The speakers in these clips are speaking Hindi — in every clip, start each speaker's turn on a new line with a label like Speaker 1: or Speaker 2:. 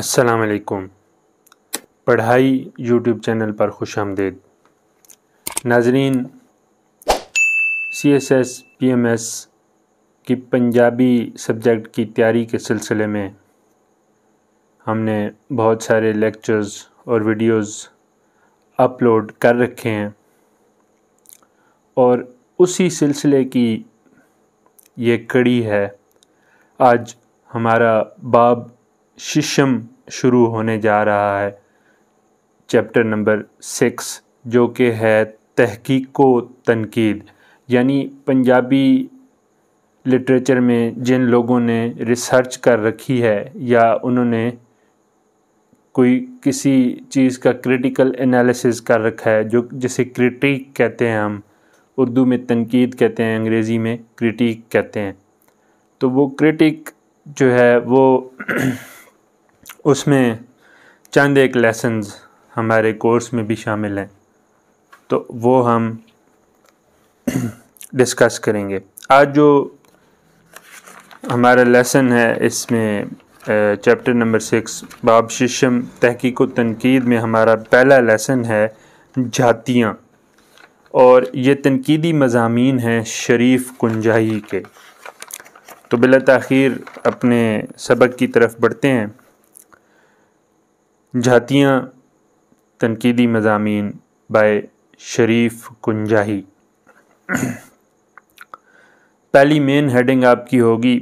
Speaker 1: असलकुम पढ़ाई यूट्यूब चैनल पर खुश आमदेद नाजरीन C S S P M S की पंजाबी सब्जेक्ट की तैयारी के सिलसिले में हमने बहुत सारे लेक्चर्स और वीडियोस अपलोड कर रखे हैं और उसी सिलसिले की ये कड़ी है आज हमारा बाब शिशम शुरू होने जा रहा है चैप्टर नंबर सिक्स जो कि है तहकीक तनकीद यानी पंजाबी लिटरेचर में जिन लोगों ने रिसर्च कर रखी है या उन्होंने कोई किसी चीज़ का क्रिटिकल एनालिसिस कर रखा है जो जिसे क्रिटिक कहते हैं हम उर्दू में तनकीद कहते हैं अंग्रेज़ी में क्रिटिक कहते हैं तो वो क्रिटिक जो है वो उसमें चंद एक लेसन्स हमारे कोर्स में भी शामिल हैं तो वो हम डिस्कस करेंगे आज जो हमारा लेसन है इसमें चैप्टर नंबर सिक्स बाब शीशम तहकीक तनकीद में हमारा पहला लेसन है जातियाँ और ये तनकीदी मजामी हैं शरीफ कुंजाही के तो बिला तख़िर अपने सबक की तरफ बढ़ते हैं जातियाँ तनकीदी मज़ामी बाय शरीफ कुंजाही पहली मेन हेडिंग आपकी होगी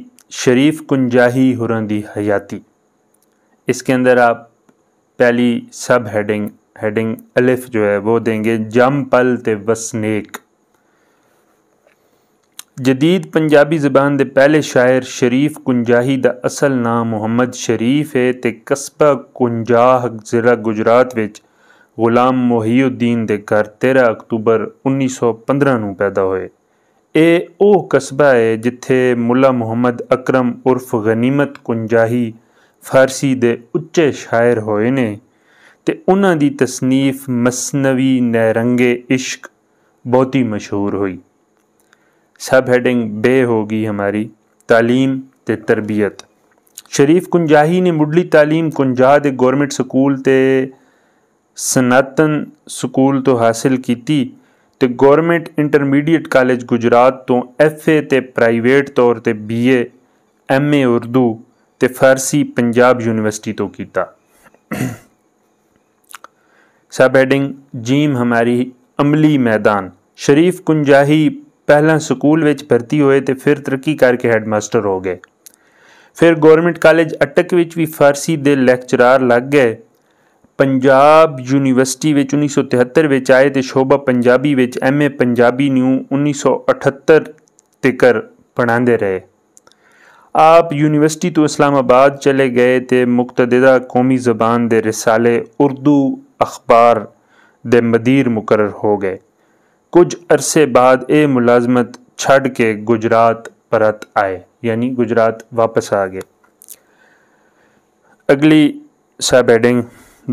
Speaker 1: शरीफ कुंजाही दी हयाती इसके अंदर आप पहली सब हेडिंग हेडिंग अलिफ जो है वो देंगे जम पल ते वसनेक जदीद पंजाबी जबान के पहले शायर शरीफ कुंजाही का असल नाम मुहम्मद शरीफ है तो कस्बा कुंजाह जिला गुजरात में गुलाम मोहीउद्दीन के घर तेरह अक्तूबर उन्नीस सौ पंद्रह पैदा होए ये ओ कस्बा है जिथे मुला मुहम्मद अकरम उर्फ गनीमत कुंजाही फारसी के उच्चे शायर होए ने उन्हों तसनीफ मसनवी नैरंगे इश्क बहुत ही मशहूर हुई सब हेडिंग बे होगी ہماری تعلیم ਤੇ ਤਰਬੀਅਤ ਸ਼ਰੀਫ ਕੁੰਜਾਹੀ ਨੇ ਮੁੱਢਲੀ تعلیم ਕੁੰਜਾ ਦੇ ਗਵਰਨਮੈਂਟ ਸਕੂਲ ਤੇ ਸਨਾਤਨ ਸਕੂਲ ਤੋਂ ਹਾਸਲ ਕੀਤੀ ਤੇ ਗਵਰਨਮੈਂਟ ਇੰਟਰਮੀਡੀਏਟ ਕਾਲਜ ਗੁਜਰਾਤ ਤੋਂ ਐਫਏ ਤੇ ਪ੍ਰਾਈਵੇਟ ਤੌਰ ਤੇ ਬੀਏ ਐਮਏ ਉਰਦੂ ਤੇ ਫਾਰਸੀ ਪੰਜਾਬ ਯੂਨੀਵਰਸਿਟੀ ਤੋਂ ਕੀਤਾ ਸਬ ਹੈਡਿੰਗ ਜੀਮ ہماری ਅਮਲੀ ਮੈਦਾਨ ਸ਼ਰੀਫ ਕੁੰਜਾਹੀ ਪਹਿਲਾਂ ਸਕੂਲ ਵਿੱਚ ਭਰਤੀ ਹੋਏ ਤੇ ਫਿਰ ਤਰੱਕੀ ਕਰਕੇ ਹੈਡਮਾਸਟਰ ਹੋ ਗਏ ਫਿਰ ਗਵਰਨਮੈਂਟ ਕਾਲਜ ਅਟਕ ਵਿੱਚ ਵੀ ਫਾਰਸੀ ਦੇ ਲੈਕਚਰਾਰ ਲੱਗ ਗਏ ਪੰਜਾਬ ਯੂਨੀਵਰਸਿਟੀ ਵਿੱਚ 1973 ਵਿੱਚ ਆਏ ਤੇ ਸ਼ੋਭਾ ਪੰਜਾਬੀ ਵਿੱਚ ਐਮਏ ਪੰਜਾਬੀ ਨੂੰ 1978 ਤੱਕ ਪੜਾਉਂਦੇ ਰਹੇ ਆਪ ਯੂਨੀਵਰਸਿਟੀ ਤੋਂ ਇਸਲਾਮਾਬਾਦ ਚਲੇ ਗਏ ਤੇ ਮੁਕਤਦਿਦਾ ਕੌਮੀ ਜ਼ਬਾਨ ਦੇ ਰਸਾਲੇ ਉਰਦੂ ਅਖਬਾਰ ਦੇ ਮਦੀਰ ਮੁਕਰਰ ਹੋ ਗਏ कुछ अरसे बाद ये मुलाजमत छड़ के गुजरात परत आए यानी गुजरात वापस आ गए अगली सब हेडिंग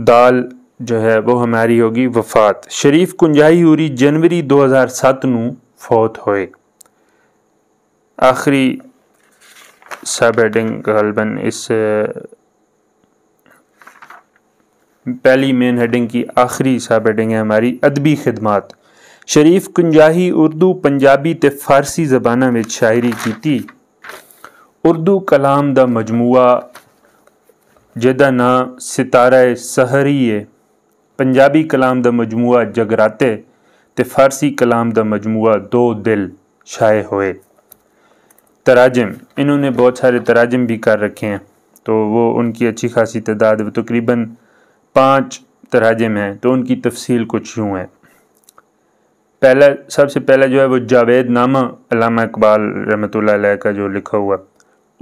Speaker 1: दाल जो है वो हमारी होगी वफात शरीफ कुंजाई उरी जनवरी 2007 नू फौत होए आखिरी सब एडिंग गलबन इस पहली मेन हेडिंग की आखिरी सब एडिंग है हमारी अदबी खिदमत शरीफ कुंजाही उर्दू पंजाबी ते फारसी जबाना में शायरी की उर्दू कलाम दा मजमुआ ਜਿਹਦਾ ना सितारा सहरी है पंजाबी कलाम दा ਮਜਮੂਆ जगराते ते फारसी कलाम दा ਮਜਮੂਆ दो दिल ਛਾਏ ਹੋਏ तराजम इन्होंने बहुत सारे तराजम भी कर रखे हैं तो वो उनकी अच्छी खासी तादाद तकरीबन पाँच तराजम हैं तो उनकी तफसील कुछ यूँ है पहला सबसे पहला जो है वो जावेद नामा अलामा इकबाल रहमत का जो लिखा हुआ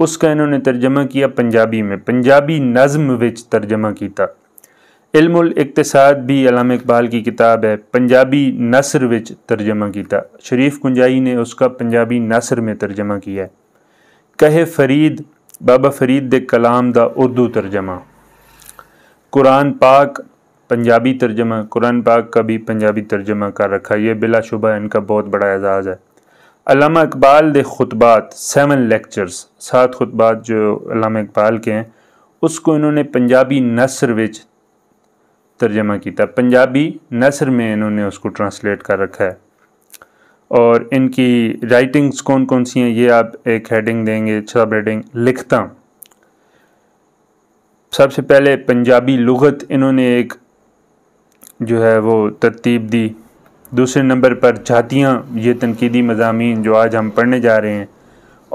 Speaker 1: उसका इन्होंने तर्जमा किया पंजाबी में पंजाबी नज़म विच तर्जमा किया इल्मुल इकतसाद भी अलाम इकबाल की किताब है पंजाबी नसर विच तर्जमा किया शरीफ कुंजाई ने उसका पंजाबी नसर में तर्जमा किया कहे फरीद बाबा फरीद दे कलाम का उर्दू तर्जमा कुरान पाक पंजाबी तर्जमा कुरान पाक का भी पंजाबी तर्जमा कर रखा ये बिलाशुबा इनका बहुत बड़ा एजाज़ है अलामा इकबाल दे खुतबात सेवन लेक्चर्स सात खुतबात जो अलामा इकबाल के हैं उसको इन्होंने पंजाबी नसर विच तर्जमा किया पंजाबी नसर में इन्होंने उसको ट्रांसलेट कर रखा है और इनकी राइटिंग्स कौन कौन सी हैं ये आप एक हेडिंग देंगे सब हेडिंग लिखता सबसे पहले पंजाबी लुगत इन्होंने एक जो है वो तरतीब दी दूसरे नंबर पर जातियाँ ये तनकीदी मजामी जो आज हम पढ़ने जा रहे हैं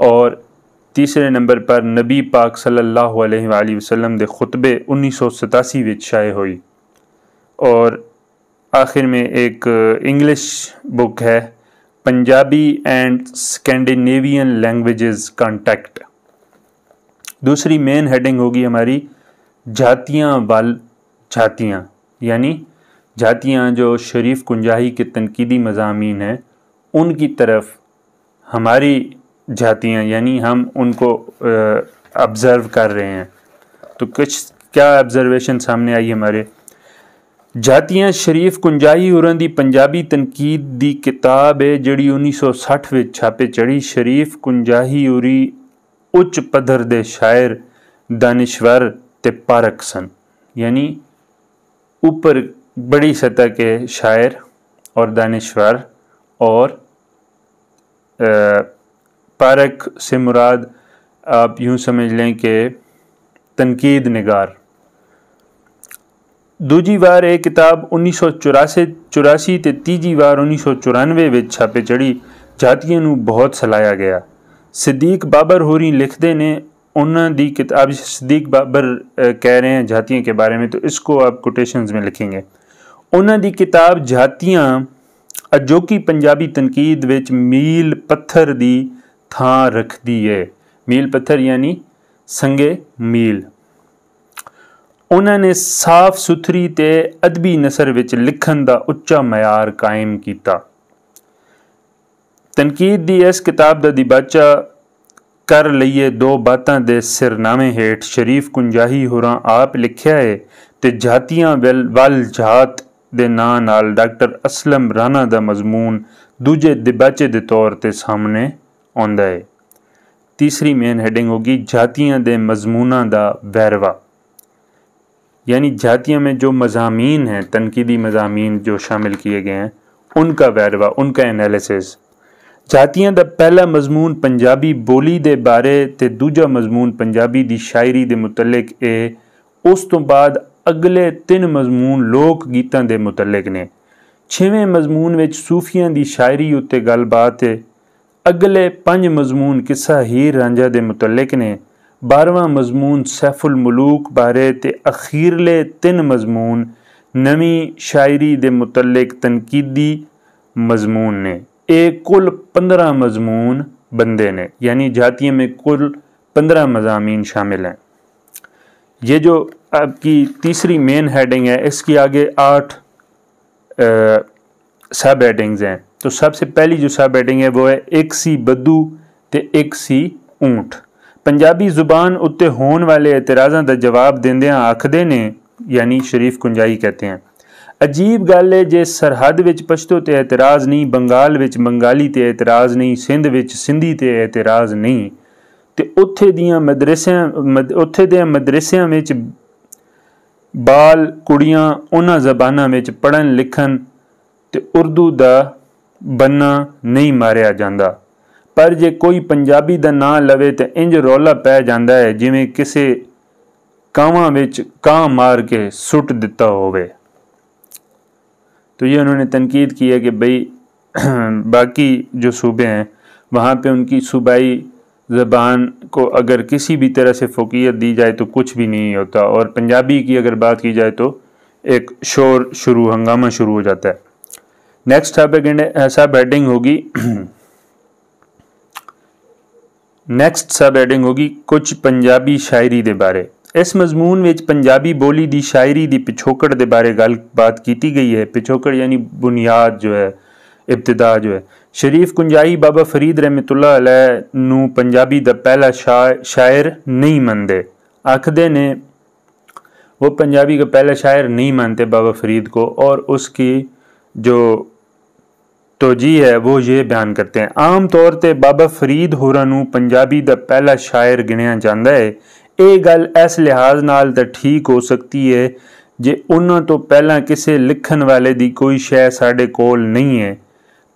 Speaker 1: और तीसरे नंबर पर नबी पाक सल्लल्लाहु अलैहि वसल्लम के खुतबे उन्नीस सौ सतासी में शाये हुई और आखिर में एक इंग्लिश बुक है Punjabi and Scandinavian languages contact दूसरी मेन हेडिंग होगी हमारी जातियाँ वाल जातियाँ यानी जातियाँ जो शरीफ कुंजाही के तनकीदी मजामी हैं उनकी तरफ हमारी जातियाँ यानी हम उनको ऑब्ज़र्व कर रहे हैं तो कुछ क्या ऑब्ज़रवेशन सामने आई हमारे जातियाँ शरीफ कुंजाही उरन पंजाबी तनकीद की किताब है जड़ी उन्नीस सौ साठ सठ छापे चढ़ी शरीफ कुंजाही उरी उच्च पदर दे शायर दानिश्वर ते पारक सन यानी ऊपर बड़ी सतह के शायर और दानश्वर और पारक से मुराद आप यूँ समझ लें कि तनकीद नगार दूजी बार ये किताब उन्नीस सौ चौरासी चौरासी तो तीजी बार उन्नीस सौ चौरानवे में छापे चढ़ी जातियों बहुत सलाया गया ਗਿਆ बाबर होरी लिखते ने उन्होंने किताब ਦੀ बाबर कह रहे हैं जातियों के बारे में तो इसको आप कोटेशंस में लिखेंगे ਉਹਨਾਂ ਦੀ ਕਿਤਾਬ ਜਾਤੀਆਂ ਅਜੋਕੀ ਪੰਜਾਬੀ ਤਨਕੀਦ ਵਿੱਚ ਮੀਲ ਪੱਥਰ ਦੀ ਥਾਂ ਰੱਖਦੀ ਹੈ ਮੀਲ ਪੱਥਰ ਯਾਨੀ ਸੰਗੇ ਮੀਲ ਉਹਨਾਂ ਨੇ ਸਾਫ਼ ਸੁਥਰੀ ਤੇ ਅਦਬੀ ਨਸਰ ਵਿੱਚ ਲਿਖਣ ਦਾ ਉੱਚਾ ਮਿਆਰ ਕਾਇਮ ਕੀਤਾ تنਕੀਦ ਦੀ ਇਸ ਕਿਤਾਬ ਦਾ ਦਿਬਾਚਾ ਕਰ ਲਈਏ ਦੋ ਬਾਤਾਂ ਦੇ ਸਿਰਨਾਵੇਂ ਹੇਠ ਸ਼ਰੀਫ ਕੁੰਜਾਹੀ ਹੋਰਾਂ ਆਪ ਲਿਖਿਆ ਹੈ ਤੇ ਜਾਤੀਆਂ ਵੱਲ ਜਾਤ ਦੇ नाल डॉक्टर असलम राणा का मजमून दूजे दिबाचे के तौर पर सामने आता है तीसरी मेन ਮੇਨ होगी ਹੋਗੀ ਜਾਤੀਆਂ ਦੇ का वैरवा यानी जातियों में जो मजामीन हैं तनकीदी मजामीन जो शामिल किए गए हैं उनका वैरवा उनका एनालिसिस जातियां का पहला मजमून पंजाबी बोली दे बारे तो दूजा मजमून पंजाबी की शायरी के मुतलक है उस तो बाद अगले तीन मजमून लोग गीतों के मुतलक ने छेवें मजमून सूफिया की शायरी उत्ते गलबात है अगले पं मजमून किस्सा हीर रांझा के मुतलक ने बारवा मजमून सैफुल मलूक बारे तो अखीरले तीन मजमून नवी शायरी के मुतलक तनकीदी मजमून ने ए कुल पंद्रह मजमून बंदे ने यानी जातियों में कुल पंद्रह मजामी शामिल हैं ये जो आपकी तीसरी मेन हेडिंग है इसकी आगे आठ सब हेडिंग्स हैं तो सबसे पहली जो सब हेडिंग है वो है ਇੱਕ ਸੀ ਬੱਦੂ ਤੇ ਇੱਕ ਸੀ ਊਂਠ ਪੰਜਾਬੀ ਜ਼ੁਬਾਨ ਉੱਤੇ ਹੋਣ ਵਾਲੇ ਇਤਰਾਜ਼ਾਂ ਦਾ ਜਵਾਬ ਦਿੰਦਿਆਂ ਆਖਦੇ ਨੇ ਯਾਨੀ ਸ਼ਰੀਫ ਕੁੰਜਾਈ ਕਹਿੰਦੇ ਹਨ ਅਜੀਬ ਗੱਲ ਹੈ ਜੇ ਸਰਹੱਦ ਵਿੱਚ ਪਸ਼ਤੋ ਤੇ ਇਤਰਾਜ਼ ਨਹੀਂ ਬੰਗਾਲ ਵਿੱਚ ਬੰਗਾਲੀ ਤੇ ਇਤਰਾਜ਼ ਨਹੀਂ ਸਿੰਧ ਵਿੱਚ ਸਿੰਧੀ ਤੇ ਇਤਰਾਜ਼ ਨਹੀਂ ਤੇ ਉੱਥੇ ਦੀਆਂ ਮਦਰਸਿਆਂ ਉੱਥੇ ਦੇ ਮਦਰਸਿਆਂ ਵਿੱਚ ਬਾਲ ਕੁੜੀਆਂ ਉਹਨਾਂ ਜ਼ਬਾਨਾਂ ਵਿੱਚ ਪੜਨ ਲਿਖਣ ਤੇ ਉਰਦੂ ਦਾ ਬੰਨਾ ਨਹੀਂ ਮਾਰਿਆ ਜਾਂਦਾ ਪਰ ਜੇ ਕੋਈ ਪੰਜਾਬੀ ਦਾ ਨਾਂ ਲਵੇ ਤੇ ਇੰਜ ਰੌਲਾ ਪੈ ਜਾਂਦਾ ਹੈ ਜਿਵੇਂ ਕਿਸੇ ਕਾਵਾਂ ਵਿੱਚ ਕਾਂ ਮਾਰ ਕੇ ਸੁੱਟ ਦਿੱਤਾ ਹੋਵੇ ਇਹ ਉਹਨਾਂ ਨੇ تنਕੀਦ ਕੀ ਹੈ ਕਿ ਭਈ ਬਾਕੀ ਜੋ ਸੂਬੇ ਹਨ ਵਹਾਂ पे उनकी ਸੂਬਾਈ ਜ਼ਬਾਨ को अगर किसी भी तरह से फोकियत दी जाए तो कुछ भी नहीं होता और पंजाबी की अगर बात की जाए तो एक शोर शुरू हंगामा शुरू हो जाता है नेक्स्ट टॉपिक ऐसा बैटिंग होगी नेक्स्ट सब एडिंग होगी कुछ पंजाबी शायरी के बारे इस मजमून में पंजाबी बोली दी शायरी दी पिछोकड़ के बारे गल बात की गई है पिछोकड़ यानी बुनियाद जो है इब्तदा जो है ਸ਼ਰੀਫ ਕੁੰਜਾਈ ਬਾਬਾ ਫਰੀਦ ਰਹਿਮਤੁਲਲਾਹ ਅਲੈ ਨੂੰ ਪੰਜਾਬੀ ਦਾ ਪਹਿਲਾ ਸ਼ਾਇਰ ਨਹੀਂ ਮੰਨਦੇ ਆਖਦੇ ਨੇ ਉਹ ਪੰਜਾਬੀ ਦਾ ਪਹਿਲਾ ਸ਼ਾਇਰ ਨਹੀਂ ਮੰਨਦੇ ਬਾਬਾ ਫਰੀਦ ਕੋ ਔਰ ਉਸ ਕੀ ਜੋ ਤੋਜੀ ਹੈ ਉਹ ਇਹ ਬਿਆਨ करते हैं ਆਮ ਤੌਰ ਤੇ ਬਾਬਾ ਫਰੀਦ ਹੋਰਾਂ ਨੂੰ ਪੰਜਾਬੀ ਦਾ ਪਹਿਲਾ ਸ਼ਾਇਰ ਗਿਣਿਆ ਜਾਂਦਾ ਹੈ ਇਹ ਗੱਲ ਇਸ ਲਿਹਾਜ਼ ਨਾਲ ਤਾਂ ਠੀਕ ਹੋ ਸਕਦੀ ਹੈ ਜੇ ਉਹਨਾਂ ਤੋਂ ਪਹਿਲਾਂ ਕਿਸੇ ਲਿਖਣ ਵਾਲੇ ਦੀ ਕੋਈ ਸ਼ੈ ਸਾਡੇ ਕੋਲ ਨਹੀਂ ਹੈ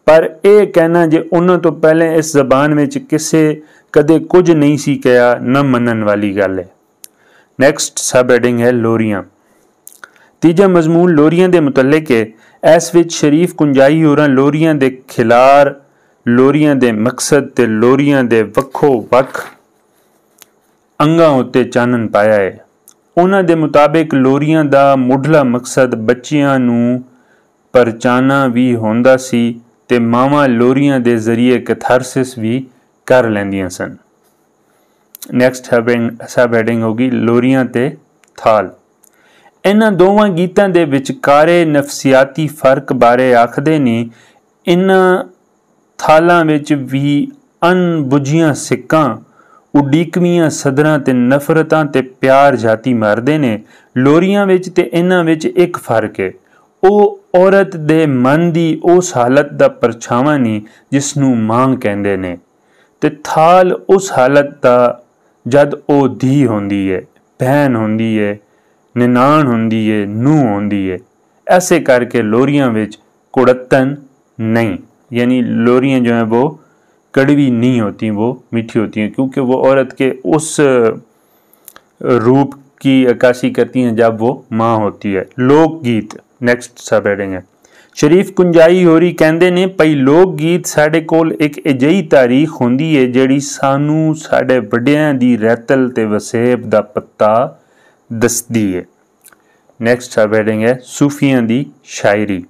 Speaker 1: ਪਰ ਇਹ ਕਹਿਣਾ ਜੇ ਉਹਨਾਂ ਤੋਂ ਪਹਿਲੇ ਇਸ ਜ਼ਬਾਨ ਵਿੱਚ ਕਿਸੇ ਕਦੇ ਕੁਝ ਨਹੀਂ ਸੀ ਕਿਹਾ ਨਾ ਮੰਨਣ ਵਾਲੀ ਗੱਲ ਹੈ ਨੈਕਸਟ ਸਬ ਹੈਡਿੰਗ ਹੈ ਲੋਰੀਆਂ ਤੀਜਾ ਮਜ਼ਮੂਨ ਲੋਰੀਆਂ ਦੇ ਮੁਤਲਕ ਹੈ ਇਸ ਵਿੱਚ ਸ਼ਰੀਫ ਕੁੰਜਾਈ ਹੋਰਾਂ ਲੋਰੀਆਂ ਦੇ ਖਿਲਾਰ ਲੋਰੀਆਂ ਦੇ ਮਕਸਦ ਤੇ ਲੋਰੀਆਂ ਦੇ ਵੱਖੋ ਵੱਖ ਅੰਗਾਂ ਉੱਤੇ ਚਾਨਣ ਪਾਇਆ ਹੈ ਉਹਨਾਂ ਦੇ ਮੁਤਾਬਕ ਲੋਰੀਆਂ ਦਾ ਮੁੱਢਲਾ ਮਕਸਦ ਬੱਚਿਆਂ ਨੂੰ ਪਰਚਾਨਾ ਵੀ ਹੁੰਦਾ ਸੀ ਤੇ ਮਾਵਾਂ ਲੋਰੀਆਂ ਦੇ ਜ਼ਰੀਏ ਕਥਾਰਸਿਸ ਵੀ ਕਰ ਲੈਂਦੀਆਂ ਸਨ ਨੈਕਸਟ ਹੈਵਿੰਗ ਸਬ ਹੈਡਿੰਗ ਹੋਗੀ ਲੋਰੀਆਂ ਤੇ ਥਾਲ ਇਹਨਾਂ ਦੋਵਾਂ ਗੀਤਾਂ ਦੇ ਵਿਚਕਾਰੇ ਨਫਸੀਆਤੀ ਫਰਕ ਬਾਰੇ ਆਖਦੇ ਨੇ ਇਹਨਾਂ ਥਾਲਾਂ ਵਿੱਚ ਵੀ ਅਨਬੁਝੀਆਂ ਸਿੱਕਾਂ ਉਡੀਕਵੀਆਂ ਸਦਰਾਂ ਤੇ ਨਫ਼ਰਤਾਂ ਤੇ ਪਿਆਰ ਜਾਤੀ ਮਾਰਦੇ ਨੇ ਲੋਰੀਆਂ ਵਿੱਚ ਤੇ ਇਹਨਾਂ ਵਿੱਚ ਇੱਕ ਫਰਕ ਹੈ ਉਹ ਔਰਤ ਦੇ ਮਨ ਦੀ ਉਸ ਹਾਲਤ ਦਾ ਪਰਛਾਵਾਂ ਨਹੀਂ ਜਿਸ ਨੂੰ ਮਾਂ ਕਹਿੰਦੇ ਨੇ ਤੇ ਥਾਲ ਉਸ ਹਾਲਤ ਦਾ ਜਦ ਉਹ ਧੀ ਹੁੰਦੀ ਹੈ ਭੈਣ ਹੁੰਦੀ ਹੈ ਨਨਾਣ ਹੁੰਦੀ ਹੈ ਨੂੰ ਹੁੰਦੀ ਹੈ ਐਸੇ ਕਰਕੇ ਲੋਰੀਆਂ ਵਿੱਚ ਕੁੜਤਨ ਯਾਨੀ ਲੋਰੀਆਂ ਜੋ ਹੈ ਉਹ ਕੜਵੀ ਨਹੀਂ ਹੁੰਦੀ ਉਹ ਮਿੱਠੀ ਹੁੰਦੀ ਹੈ ਕਿਉਂਕਿ ਉਹ ਔਰਤ ਕੇ ਉਸ ਰੂਪ ਕੀ ਅਕਾਸ਼ੀ ਕਰਤੀ ਹੈ ਜਦ ਉਹ ਮਾਂ ਹੁੰਦੀ ਹੈ ਲੋਕ ਗੀਤ ਨੈਕਸਟ ਸਬ ਹੈਡਿੰਗ ਹੈ ਸ਼ਰੀਫ ਕੁੰਜਾਈ ਹੋਰੀ ਕਹਿੰਦੇ ਨੇ ਭਈ ਲੋਕ ਗੀਤ ਸਾਡੇ ਕੋਲ ਇੱਕ ਅਜਿਹੀ ਤਾਰੀਖ ਹੁੰਦੀ ਹੈ ਜਿਹੜੀ ਸਾਨੂੰ ਸਾਡੇ ਵੱਡਿਆਂ ਦੀ ਰਹਿਤਲ ਤੇ ਵਸੇਬ ਦਾ ਪੱਤਾ ਦੱਸਦੀ ਹੈ ਨੈਕਸਟ ਸਬ ਹੈਡਿੰਗ ਹੈ ਸੂਫੀਆਂ ਦੀ ਸ਼ਾਇਰੀ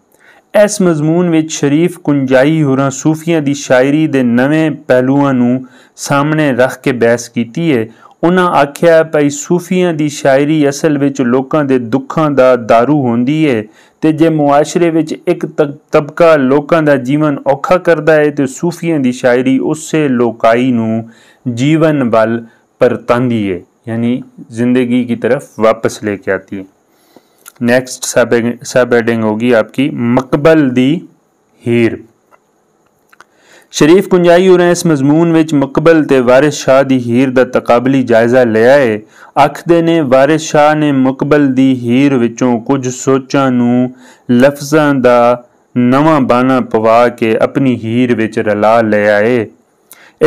Speaker 1: ਇਸ ਮਜ਼ਮੂਨ ਵਿੱਚ ਸ਼ਰੀਫ ਕੁੰਜਾਈ ਹੋਰਾਂ ਸੂਫੀਆਂ ਦੀ ਸ਼ਾਇਰੀ ਦੇ ਨਵੇਂ ਪਹਿਲੂਆਂ ਨੂੰ ਸਾਹਮਣੇ ਰੱਖ ਕੇ ਬਹਿਸ ਕੀਤੀ ਹੈ ਉਹਨਾਂ ਆਖਿਆ ਭਈ ਸੂਫੀਆਂ ਦੀ ਸ਼ਾਇਰੀ ਅਸਲ ਵਿੱਚ ਲੋਕਾਂ ਦੇ ਦੁੱਖਾਂ ਦਾ दारू ਹੁੰਦੀ ਹੈ ਤੇ ਜੇ ਮੁਆਸ਼ਰੇ ਵਿੱਚ ਇੱਕ ਤਬਕਾ ਲੋਕਾਂ ਦਾ ਜੀਵਨ ਔਖਾ ਕਰਦਾ ਹੈ ਤੇ ਸੂਫੀਆਂ ਦੀ ਸ਼ਾਇਰੀ ਉਸੇ ਲੋਕਾਈ ਨੂੰ ਜੀਵਨ ਬਲ ਪਰਤੰਦੀ ਹੈ ਯਾਨੀ ਜ਼ਿੰਦਗੀ ਤਰਫ ਵਾਪਸ ਲੈ ਕੇ ਆਤੀ ਹੈ ਨੈਕਸਟ ਸਬ ਸਬ हेडिंग ਹੋਗੀ ਆਪਕੀ ਮਕਬਲ ਦੀ ਹੀਰ ਸ਼ਰੀਫ ਕੁੰਜਾਈ ਰਹੇ ਇਸ ਮਜ਼ਮੂਨ ਵਿੱਚ ਮਕਬਲ ਤੇ ਵਾਰਿਸ ਸ਼ਾਹ ਦੀ ਹੀਰ ਦਾ ਤਕਾਬਲੀ ਜਾਇਜ਼ਾ ਲਿਆ ਏ ਆਖਦੇ ਨੇ ਵਾਰਿਸ ਸ਼ਾਹ ਨੇ ਮਕਬਲ ਦੀ ਹੀਰ ਵਿੱਚੋਂ ਕੁਝ ਸੋਚਾਂ ਨੂੰ ਲਫ਼ਜ਼ਾਂ ਦਾ ਨਵਾਂ ਬਾਣਾ ਪਵਾ ਕੇ ਆਪਣੀ ਹੀਰ ਵਿੱਚ ਰਲਾ ਲਿਆ ਏ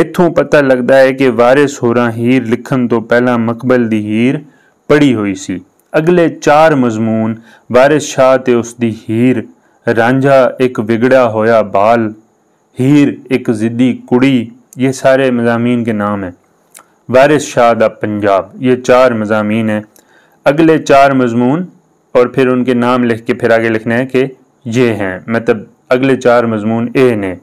Speaker 1: ਇੱਥੋਂ ਪਤਾ ਲੱਗਦਾ ਹੈ ਕਿ ਵਾਰਿਸ ਹੋਰਾਂ ਹੀਰ ਲਿਖਣ ਤੋਂ ਪਹਿਲਾਂ ਮਕਬਲ ਦੀ ਹੀਰ ਪੜੀ ਹੋਈ ਸੀ ਅਗਲੇ 4 ਮਜ਼ਮੂਨ ਵਾਰਿਸ ਸ਼ਾਹ ਤੇ ਉਸ ਦੀ ਹੀਰ ਰਾਂਝਾ ਇੱਕ ਵਿਗੜਿਆ ਹੋਇਆ ਬਾਲ हीर एक ज़िद्दी कुड़ी ये सारे मजामीन के नाम हैं वारिस शाह पंजाब ये चार मजामीन हैं अगले चार मजमून और फिर उनके नाम लिख के फिर आगे लिखना है कि ये हैं मतलब अगले चार मजमून ए ने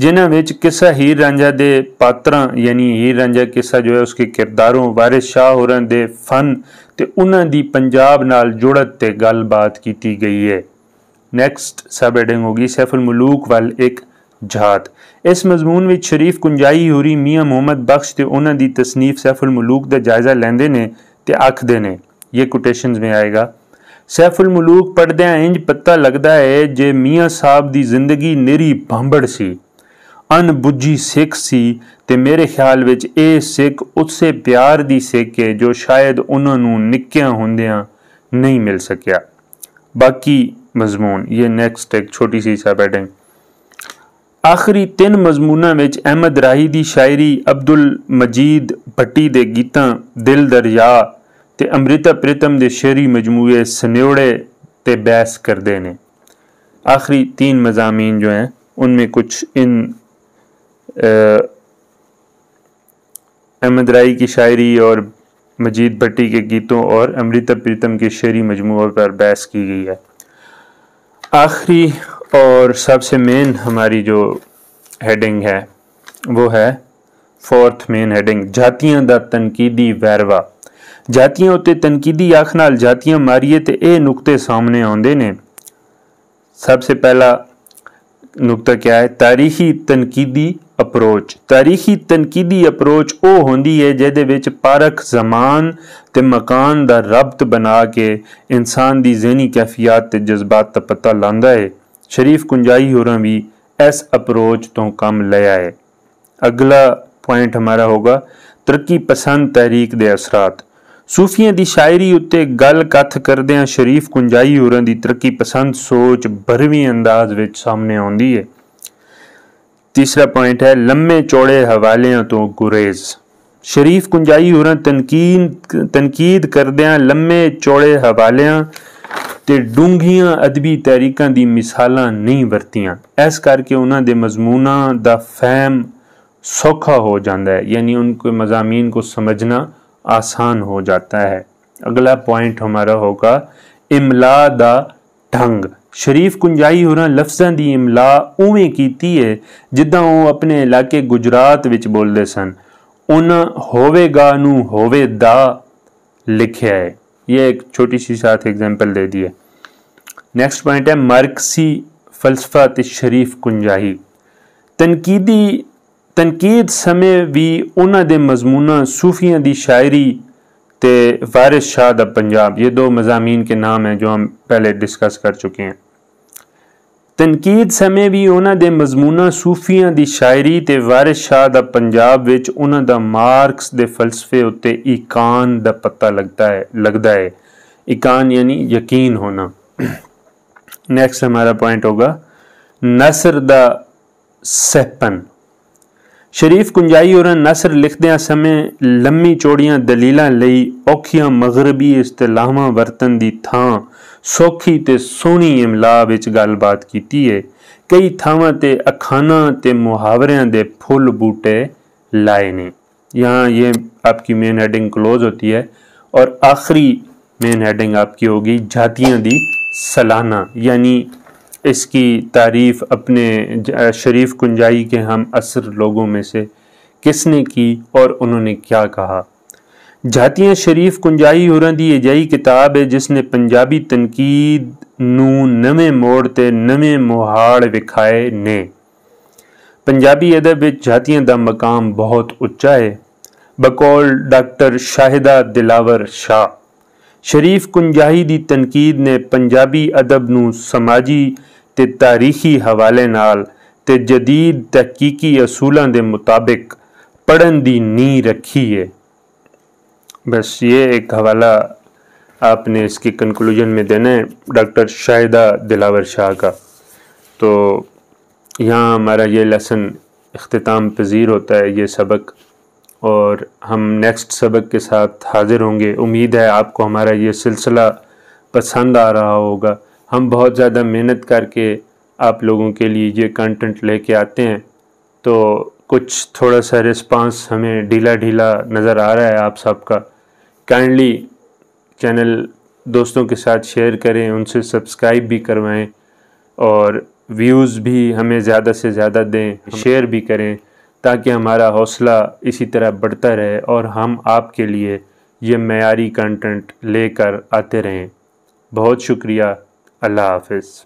Speaker 1: जिन्हों में किस्सा हीर रांझा दे पात्र यानी हीर रांझा किस्सा जो है उसके किरदारों वारिस शाह होर फन उन्होंने पंजाब नाल जुड़त गलबात की गई है नैक्सट सब एडिंग होगी सैफुल मलूक वाल एक ਜਹਾਦ ਇਸ ਮਜ਼ਮੂਨ ਵਿੱਚ ਸ਼ਰੀਫ ਕੁੰਜਾਈ ਹੂਰੀ ਮੀਆਂ ਮੁਹੰਮਦ ਬਖਸ਼ ਤੇ ਉਹਨਾਂ ਦੀ ਤਸਨੀਫ ਸੈਫੁਲ ਮਲੂਕ ਦਾ ਜਾਇਜ਼ਾ ਲੈਂਦੇ ਨੇ ਤੇ ਆਖਦੇ ਨੇ ਇਹ ਕੋਟੇਸ਼ਨਸ ਵਿੱਚ ਆਏਗਾ ਸੈਫੁਲ ਮਲੂਕ ਪੜਦਿਆਂ ਇੰਜ ਪਤਾ ਲੱਗਦਾ ਹੈ ਜੇ ਮੀਆਂ ਸਾਹਿਬ ਦੀ ਜ਼ਿੰਦਗੀ ਨਿਰੀ ਭਾਂਬੜ ਸੀ ਅਨਬੁੱਝੀ ਸਿੱਖ ਸੀ ਤੇ ਮੇਰੇ ਖਿਆਲ ਵਿੱਚ ਇਹ ਸਿੱਖ ਉਸੇ ਪਿਆਰ ਦੀ ਸਿੱਖ ਹੈ ਜੋ ਸ਼ਾਇਦ ਉਹਨਾਂ ਨੂੰ ਨਿੱਕਿਆਂ ਹੁੰਦਿਆਂ ਨਹੀਂ ਮਿਲ ਸਕਿਆ ਬਾਕੀ ਮਜ਼ਮੂਨ ਇਹ ਨੈਕਸਟ ਇੱਕ ਛੋਟੀ ਸੀ ਸਬੈਟਿੰਗ आखिरी तीन मजमून अहमद राही की शायरी अब्दुल मजीद भट्टी के गीत दिल दरिया अमृता प्रीतम के शेरी मजमू सन्योड़े ते बहस करते हैं आखिरी तीन मजामीन जो हैं उनमें कुछ इन अहमद राही की शायरी और मजीद भट्टी के गीतों और अमृता प्रीतम के शेरी मजमू पर बहस की गई है आखिरी और सबसे मेन हमारी जो हेडिंग है वो है फोर्थ मेन हेडिंग जातियां ਦਾ ਤਨਕੀਦੀ ਵੈਰਵਾ जातियां ਉੱਤੇ ਤਨਕੀਦੀ ਅੱਖ ਨਾਲ जातियां ਮਾਰੀਏ ਤੇ ਇਹ ਨੁਕਤੇ ਸਾਹਮਣੇ ਆਉਂਦੇ ਨੇ ਸਭ ਤੋਂ ਪਹਿਲਾ ਨੁਕਤਾ ਕੀ ਹੈ ਤਾਰੀਖੀ ਤਨਕੀਦੀ ਅਪਰੋਚ ਤਾਰੀਖੀ ਤਨਕੀਦੀ ਅਪਰੋਚ ਉਹ ਹੁੰਦੀ ਹੈ ਜਿਹਦੇ ਵਿੱਚ ਪਾਰਖ ਜ਼ਮਾਨ ਤੇ ਮਕਾਨ ਦਾ ਰਬਤ ਬਣਾ ਕੇ ਇਨਸਾਨ ਦੀ ਜ਼ਿਹਨੀ ਕਾਫੀਅਤ ਤੇ ਜਜ਼ਬਾਤ ਦਾ ਪਤਾ ਲਾਂਦਾ ਹੈ ਸ਼ਰੀਫ ਕੁੰਜਾਈ ਹੋਰਾਂ ਵੀ ਇਸ ਅਪਰੋਚ ਤੋਂ ਕੰਮ ਲਿਆ ਹੈ ਅਗਲਾ ਪੁਆਇੰਟ ਹਮਾਰਾ ਹੋਗਾ ਤਰੱਕੀ ਪਸੰਦ ਤਹਿਰੀਕ ਦੇ ਅਸਰਾਤ ਸੂਫੀਆਂ ਦੀ ਸ਼ਾਇਰੀ ਉੱਤੇ ਗੱਲ ਕਥ ਕਰਦਿਆਂ ਸ਼ਰੀਫ ਕੁੰਜਾਈ ਹੋਰਾਂ ਦੀ ਤਰੱਕੀ ਪਸੰਦ ਸੋਚ ਬਰਵੀਂ ਅੰਦਾਜ਼ ਵਿੱਚ ਸਾਹਮਣੇ ਆਉਂਦੀ ਹੈ ਤੀਸਰਾ ਪੁਆਇੰਟ ਹੈ ਲੰਮੇ ਚੌੜੇ ਹਵਾਲਿਆਂ ਤੋਂ ਗੁਰੇਜ਼ ਸ਼ਰੀਫ ਕੁੰਜਾਈ ਹੋਰਾਂ ਤਨਕੀਦ ਤਨਕੀਦ ਕਰਦਿਆਂ ਲੰਮੇ ਚੌੜੇ ਹਵਾਲਿਆਂ ਤੇ ਡੂੰਘੀਆਂ ਅਦਬੀ ਤਹਿਰੀਕਾਂ ਦੀ ਮਿਸਾਲਾਂ ਨਹੀਂ ਵਰਤੀਆਂ ਇਸ ਕਰਕੇ ਉਹਨਾਂ ਦੇ ਮਜ਼ਮੂਨਾਂ ਦਾ ਫਹਿਮ ਸੌਖਾ ਹੋ ਜਾਂਦਾ ਯਾਨੀ ਉਹਨਾਂ उनके ਮਜ਼ਾਮੀਨ ਨੂੰ ਸਮਝਣਾ ਆਸਾਨ ਹੋ ਜਾਂਦਾ ਹੈ ਅਗਲਾ ਪੁਆਇੰਟ ਹਮਾਰਾ ਹੋਗਾ ਇਮਲਾ ਦਾ ਢੰਗ ਸ਼ਰੀਫ ਕੁੰਜਾਈ ਹੋਰਾਂ ਲਫ਼ਜ਼ਾਂ ਦੀ ਇਮਲਾ ਉਵੇਂ ਕੀਤੀ ਹੈ ਜਿੱਦਾਂ ਉਹ ਆਪਣੇ ਇਲਾਕੇ ਗੁਜਰਾਤ ਵਿੱਚ ਬੋਲਦੇ ਸਨ ਉਹਨਾਂ ਹੋਵੇਗਾ ਨੂੰ ਹੋਵੇ ਦਾ ਲਿਖਿਆ ਹੈ ये एक छोटी सी साथ एग्जांपल दे दी है नेक्स्ट पॉइंट है मार्क्सी फलसफात शरीफ कुंजाही तनकीदी तनकीद समय भी उन्होंने मजमूना सूफिया की शायरी तो वारिस शाह पंजाब ये दो ਇਹ के नाम हैं जो हम पहले डिस्कस कर चुके हैं ਤਨਕੀਦ ਸਮੇਂ ਵੀ ਉਹਨਾਂ ਦੇ ਮਜ਼ਮੂਨਾ ਸੂਫੀਆਂ ਦੀ ਸ਼ਾਇਰੀ ਤੇ ਵਾਰਿਸ ਸ਼ਾਹ ਦਾ ਪੰਜਾਬ ਵਿੱਚ ਉਹਨਾਂ ਦਾ ਮਾਰਕਸ ਦੇ ਫਲਸਫੇ ਉੱਤੇ ਇਕਾਨ ਦਾ ਪਤਾ ਲੱਗਦਾ ਹੈ ਲੱਗਦਾ ਹੈ ਇਕਾਨ ਯਾਨੀ ਯਕੀਨ ਹੋਣਾ ਨੈਕਸਟ ਹਮਾਰਾ ਪੁਆਇੰਟ ਹੋਗਾ ਨਸਰ ਦਾ ਸੈਪਨ ਸ਼ਰੀਫ کنجائی ਹੋਰ ਨਸਰ ਲਿਖਦੇ سمیں ਲੰਮੀ ਚੋੜੀਆਂ ਦਲੀਲਾਂ ਲਈ ਔਖੀਆਂ مغربی اصطلاحاں ਵਰਤਨ ਦੀ ਥਾਂ ਸੋਖੀ ਤੇ ਸੋਹਣੀ ਇਮਲਾ ਵਿੱਚ ਗੱਲਬਾਤ ਕੀਤੀ ਹੈ ਕਈ ਥਾਵਾਂ ਤੇ ਅਖਾਨਾਂ ਤੇ ਮੁਹਾਵਰਿਆਂ ਦੇ ਫੁੱਲ ਬੂਟੇ ਲਾਏ ਨੇ ਯਹਾਂ ਇਹ ਆਪਕੀ ਮੇਨ ਹੈਡਿੰਗ ਕਲੋਜ਼ ਹੁੰਦੀ ਹੈ ਔਰ ਆਖਰੀ ਮੇਨ ਹੈਡਿੰਗ ਆਪਕੀ ਹੋਗੀ ਜਾਤੀਆਂ ਦੀ ਸਲਾਨਾ ਯਾਨੀ इसकी तारीफ अपने शरीफ कुंजाई के हम असर लोगों में से किसने की और उन्होंने क्या कहा जातियाँ शरीफ कुंजाई हुर की अजयी किताब है जिसने पंजाबी तनकीद नवे मोड़ते नवे मुहाड़ विखाए ने पंजाबी अदब जातियों का मकाम बहुत उच्चा है बकौल डॉक्टर शाहिदा दिलावर शाह शरीफ कुंजाही की तनकीद ने पंजाबी अदब न समाजी तो तारीखी हवाले नाल ते जदीद तहकीकी असूलों के मुताबिक पढ़न की नींह रखी है बस ये एक हवाला आपने इसके कंक्लूजन में देना है डॉक्टर शाहिदा दिलावर शाह का तो यहाँ हमारा ये लेसन अख्ताम पजीर होता है ये सबक और हम नेक्स्ट सबक के साथ हाज़िर होंगे उम्मीद है आपको हमारा ये सिलसिला पसंद आ रहा होगा हम बहुत ज़्यादा मेहनत करके आप लोगों के लिए ये कंटेंट लेके आते हैं तो कुछ थोड़ा सा रिस्पांस हमें ढीला ढीला नज़र आ रहा है आप सबका काइंडली चैनल दोस्तों के साथ शेयर करें उनसे सब्सक्राइब भी करवाएं और व्यूज़ भी हमें ज़्यादा से ज़्यादा दें शेयर भी करें ताकि हमारा हौसला इसी तरह बढ़ता रहे और हम आपके लिए ये मैारी कंटेंट लेकर आते रहें बहुत शुक्रिया अल्लाह हाफिज़